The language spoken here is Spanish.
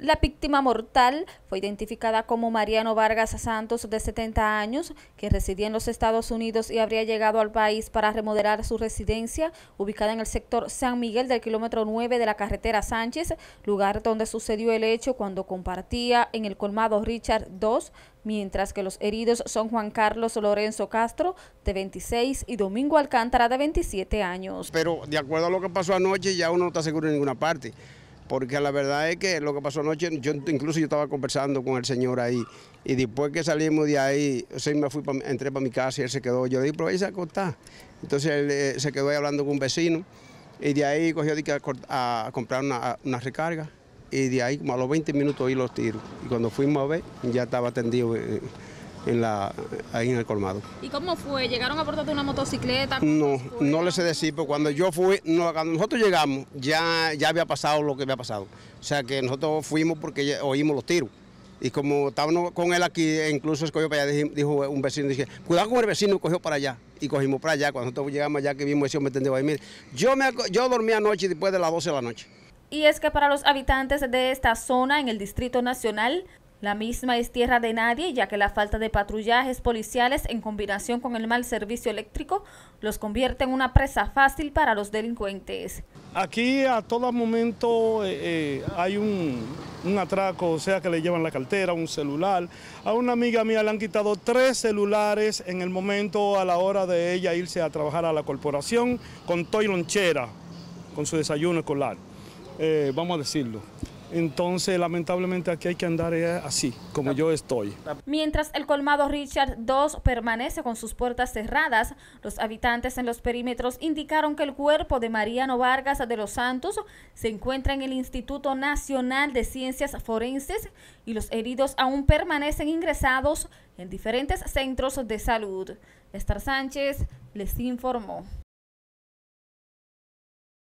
La víctima mortal fue identificada como Mariano Vargas Santos, de 70 años, que residía en los Estados Unidos y habría llegado al país para remodelar su residencia, ubicada en el sector San Miguel del kilómetro 9 de la carretera Sánchez, lugar donde sucedió el hecho cuando compartía en el colmado Richard II, mientras que los heridos son Juan Carlos Lorenzo Castro, de 26, y Domingo Alcántara, de 27 años. Pero de acuerdo a lo que pasó anoche, ya uno no está seguro en ninguna parte porque la verdad es que lo que pasó anoche, yo incluso yo estaba conversando con el señor ahí, y después que salimos de ahí, yo me fui entré para mi casa y él se quedó, yo le dije, pero ahí se acostó. Entonces él eh, se quedó ahí hablando con un vecino, y de ahí cogió a, comprar una, recarga, y de ahí como a los 20 minutos oí los tiros, y cuando fuimos a ver, ya estaba atendido. Eh, en la, ahí en el colmado. ¿Y cómo fue? ¿Llegaron a portarte una motocicleta? No, no les sé decir, pero cuando yo fui, no, cuando nosotros llegamos, ya, ya había pasado lo que había pasado. O sea que nosotros fuimos porque oímos los tiros. Y como estábamos con él aquí, e incluso escogió para allá, dijo un vecino, dije, cuidado con el vecino, cogió para allá. Y cogimos para allá, cuando nosotros llegamos allá que vimos ese hombre tendido a dormir yo, me, yo dormí anoche después de las 12 de la noche. Y es que para los habitantes de esta zona en el Distrito Nacional, la misma es tierra de nadie, ya que la falta de patrullajes policiales en combinación con el mal servicio eléctrico los convierte en una presa fácil para los delincuentes. Aquí a todo momento eh, eh, hay un, atraco, o sea que le llevan la cartera, un celular. A una amiga mía le han quitado tres celulares en el momento a la hora de ella irse a trabajar a la corporación con toy lonchera, con su desayuno escolar, eh, vamos a decirlo. Entonces, lamentablemente aquí hay que andar eh, así, como yo estoy. Mientras el colmado Richard II permanece con sus puertas cerradas, los habitantes en los perímetros indicaron que el cuerpo de Mariano Vargas de los Santos se encuentra en el Instituto Nacional de Ciencias Forenses y los heridos aún permanecen ingresados en diferentes centros de salud. Estar Sánchez les informó.